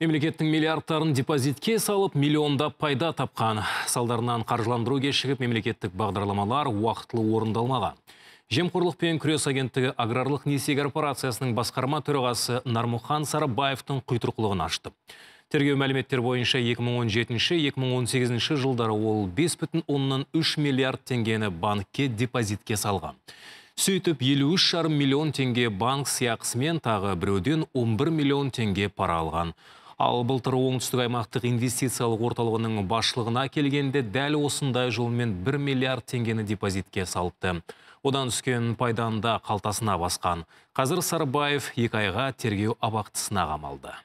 Мемлекеттің миллиардтарын депозитке салып, миллионда пайда тапқан. Салдарынан қаржыландыру кешігіп, мемлекеттік бағдарламалар уақытлы орындалмаған. пен күрес агенттігі аграрлық несие корпорациясының басқарма төрағасы Нармухан Сарабаевтың құйтырқылығын ашты. Тергеу мәліметтер бойынша 2017-2018 жылдары ол 5,3 миллиард теңгені банкке депозитке салған. Сөйтіп жарым миллион теңге банк сияқысымен тағы біреуден 11 миллион теңге пара алған. Ал былтыр оңтүстік аймақтық инвестициялық орталығының басшылығына келгенде дәл осындай жолмен 1 миллиард теңгені депозитке салыпты. Одан түскен пайданы да қалтасына басқан. Қазір Сарбаев екі айға тергеу абақтысына қамалды.